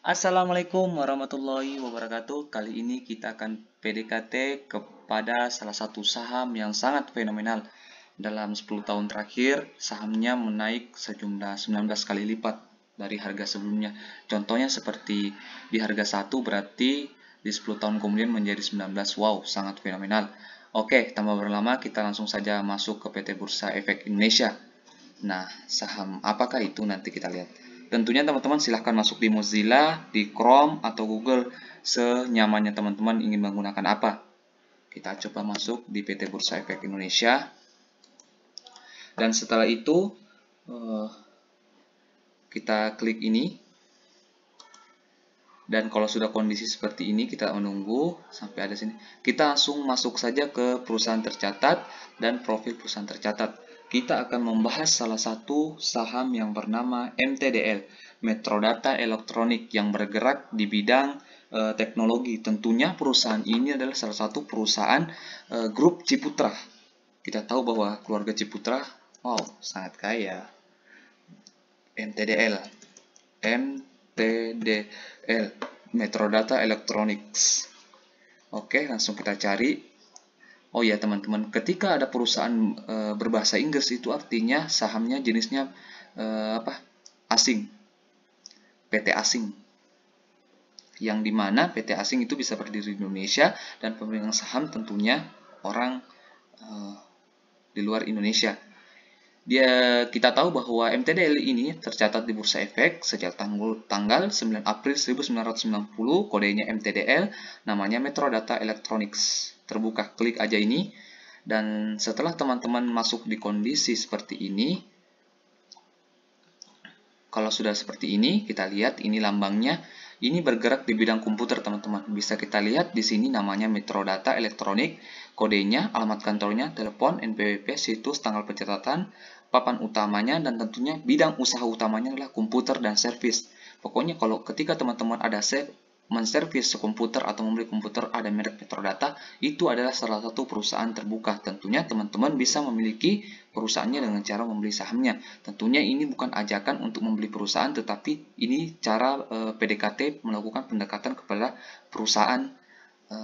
Assalamualaikum warahmatullahi wabarakatuh. Kali ini kita akan PDKT kepada salah satu saham yang sangat fenomenal. Dalam 10 tahun terakhir, sahamnya menaik sejumlah 19 kali lipat dari harga sebelumnya. Contohnya seperti di harga 1 berarti di 10 tahun kemudian menjadi 19. Wow, sangat fenomenal. Oke, tanpa berlama kita langsung saja masuk ke PT Bursa Efek Indonesia. Nah, saham apakah itu nanti kita lihat. Tentunya teman-teman silahkan masuk di Mozilla, di Chrome, atau Google senyamannya teman-teman ingin menggunakan apa. Kita coba masuk di PT Bursa Efek Indonesia. Dan setelah itu, eh, kita klik ini. Dan kalau sudah kondisi seperti ini, kita menunggu sampai ada sini. Kita langsung masuk saja ke perusahaan tercatat dan profil perusahaan tercatat kita akan membahas salah satu saham yang bernama MTDL, Metrodata Elektronik yang bergerak di bidang e, teknologi. Tentunya perusahaan ini adalah salah satu perusahaan e, grup Ciputra. Kita tahu bahwa keluarga Ciputra, wow, sangat kaya. MTDL, MTDL, Metrodata Electronics. Oke, langsung kita cari Oh ya teman-teman, ketika ada perusahaan e, berbahasa Inggris itu artinya sahamnya jenisnya e, apa? asing. PT asing. Yang dimana PT asing itu bisa berdiri di Indonesia dan pemegang saham tentunya orang e, di luar Indonesia. Dia kita tahu bahwa MTDL ini tercatat di Bursa Efek sejak tanggal, tanggal 9 April 1990, kodenya MTDL, namanya Metrodata Electronics. Terbuka, klik aja ini. Dan setelah teman-teman masuk di kondisi seperti ini, kalau sudah seperti ini, kita lihat ini lambangnya. Ini bergerak di bidang komputer, teman-teman. Bisa kita lihat di sini namanya Metrodata Electronics kodenya, alamat kantornya, telepon, NPWP, situs, tanggal pencatatan, papan utamanya dan tentunya bidang usaha utamanya adalah komputer dan servis. Pokoknya kalau ketika teman-teman ada set menservis komputer atau membeli komputer ada merek Petrodata, itu adalah salah satu perusahaan terbuka. Tentunya teman-teman bisa memiliki perusahaannya dengan cara membeli sahamnya. Tentunya ini bukan ajakan untuk membeli perusahaan, tetapi ini cara e, eh, PDKT melakukan pendekatan kepada perusahaan e,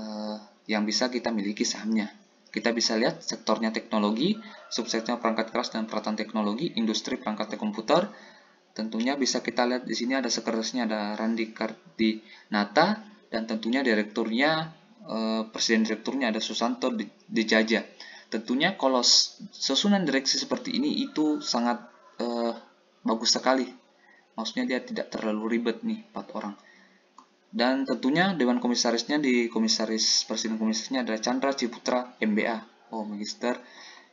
yang bisa kita miliki sahamnya. Kita bisa lihat sektornya teknologi, subsektornya perangkat keras dan peralatan teknologi, industri perangkat komputer. Tentunya bisa kita lihat di sini ada sekretarisnya ada Randi Kartinata dan tentunya direkturnya eh, presiden direkturnya ada Susanto Dijaja. Tentunya kalau susunan direksi seperti ini itu sangat eh, bagus sekali. Maksudnya dia tidak terlalu ribet nih empat orang. Dan tentunya Dewan Komisarisnya di Komisaris Presiden Komisarisnya adalah Chandra Ciputra MBA. Oh, Magister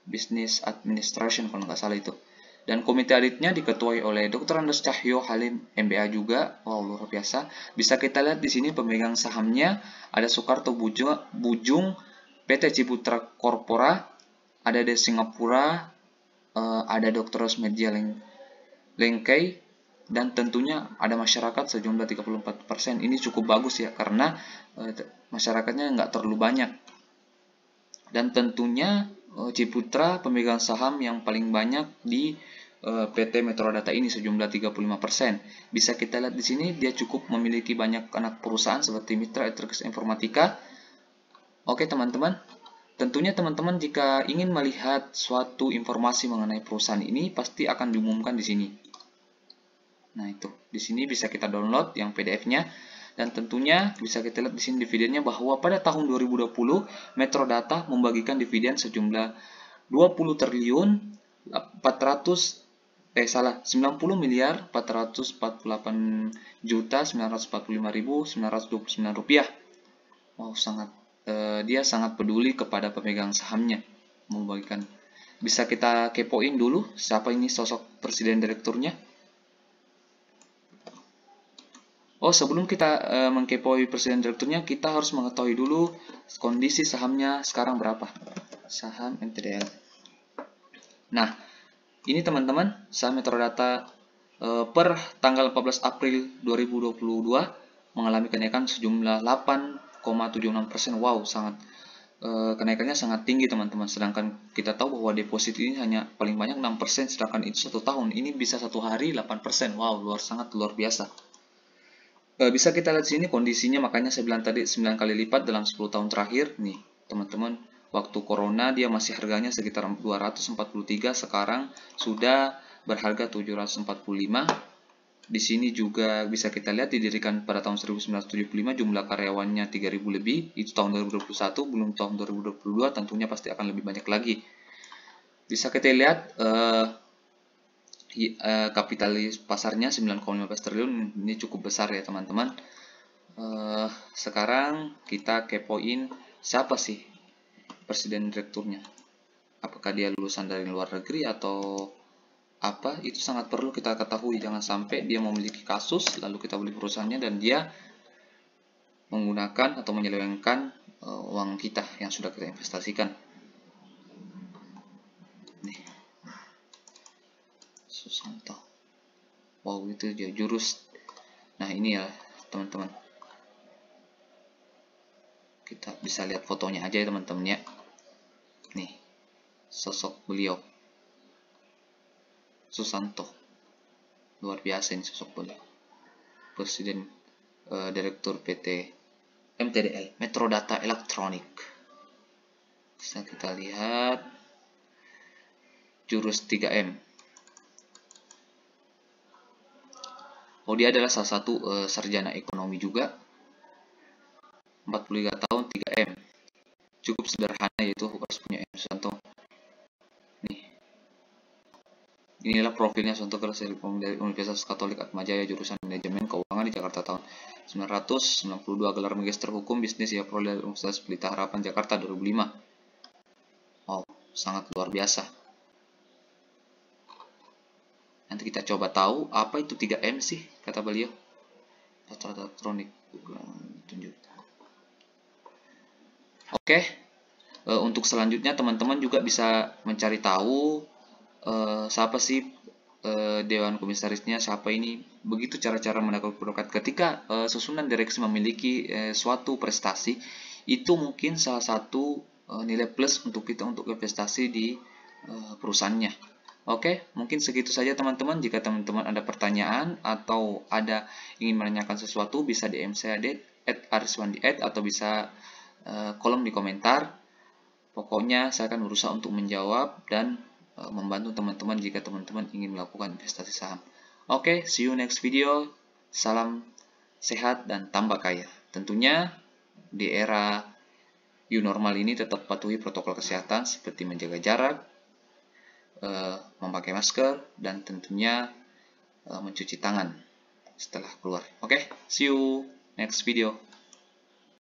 Business Administration kalau nggak salah itu. Dan komite Auditnya diketuai oleh Dr. Andes Cahyo Halim MBA juga. Wow, oh, luar biasa. Bisa kita lihat di sini pemegang sahamnya ada Soekarto Bujung, Bujung PT Ciputra Korpora, ada dari Singapura, eh, ada Dr. Media Leng Lengkei, dan tentunya ada masyarakat sejumlah 34% ini cukup bagus ya karena e, masyarakatnya nggak terlalu banyak dan tentunya e, Ciputra pemegang saham yang paling banyak di e, eh, PT Metrodata ini sejumlah 35% bisa kita lihat di sini dia cukup memiliki banyak anak perusahaan seperti Mitra Etrix Informatika oke teman-teman Tentunya teman-teman jika ingin melihat suatu informasi mengenai perusahaan ini pasti akan diumumkan di sini. Nah, itu. Di sini bisa kita download yang PDF-nya dan tentunya bisa kita lihat di sini dividennya bahwa pada tahun 2020 Metro Data membagikan dividen sejumlah 20 triliun 400 eh salah 90 miliar 448 juta 945.929 rupiah. Wow sangat eh, dia sangat peduli kepada pemegang sahamnya membagikan. Bisa kita kepoin dulu siapa ini sosok presiden direkturnya. Oh, sebelum kita e, mengkepoi presiden direkturnya, kita harus mengetahui dulu kondisi sahamnya sekarang berapa. Saham MTDL. Nah, ini teman-teman, saham metrodata e, eh, per tanggal 14 April 2022 mengalami kenaikan sejumlah 8,76%. Wow, sangat e, kenaikannya sangat tinggi teman-teman. Sedangkan kita tahu bahwa deposit ini hanya paling banyak 6%, sedangkan itu satu tahun. Ini bisa satu hari 8%. Wow, luar sangat luar biasa. Eh, bisa kita lihat sini kondisinya makanya saya bilang tadi 9 kali lipat dalam 10 tahun terakhir nih teman-teman waktu corona dia masih harganya sekitar 243 sekarang sudah berharga 745 di sini juga bisa kita lihat didirikan pada tahun 1975 jumlah karyawannya 3000 lebih itu tahun 2021 belum tahun 2022 tentunya pasti akan lebih banyak lagi bisa kita lihat eh, Iya, eh, kapitalis pasarnya 9,5 triliun ini cukup besar ya teman-teman uh, sekarang kita kepoin siapa sih presiden direkturnya apakah dia lulusan dari luar negeri atau apa itu sangat perlu kita ketahui jangan sampai dia memiliki kasus lalu kita beli perusahaannya dan dia menggunakan atau menyelewengkan uh, uang kita yang sudah kita investasikan itu jurus nah ini ya teman-teman kita bisa lihat fotonya aja ya teman-teman ya nih sosok beliau Susanto luar biasa ini sosok beliau Presiden uh, Direktur PT MTDL Metro Data Elektronik bisa kita lihat jurus 3M Oh dia adalah salah satu uh, sarjana ekonomi juga. 43 tahun 3M. Cukup sederhana yaitu harus punya M Santo. Nih. Inilah profilnya Santo Filosofilkom dari Universitas Katolik Atmajaya jurusan Manajemen Keuangan di Jakarta tahun 1992 gelar Magister Hukum Bisnis ya prodi dari Universitas Pelita Harapan Jakarta 2005. Oh, sangat luar biasa. Nanti kita coba tahu apa itu 3M sih, kata beliau. Daftar elektronik tunjuk. Oke, eh, untuk selanjutnya teman-teman juga bisa mencari tahu uh, siapa sih uh, dewan komisarisnya, siapa ini. Begitu cara-cara mendapat produkat Ketika uh, susunan direksi memiliki uh, suatu prestasi, itu mungkin salah satu uh, nilai plus untuk kita untuk investasi di uh, perusahaannya. Oke, mungkin segitu saja teman-teman. Jika teman-teman ada pertanyaan atau ada ingin menanyakan sesuatu, bisa DM saya di at, atau bisa uh, kolom di komentar. Pokoknya saya akan berusaha untuk menjawab dan uh, membantu teman-teman jika teman-teman ingin melakukan investasi saham. Oke, see you next video. Salam sehat dan tambah kaya. Tentunya di era new normal ini tetap patuhi protokol kesehatan seperti menjaga jarak, Eh, memakai masker dan tentunya eh, mencuci tangan setelah keluar. Oke, okay? see you next video.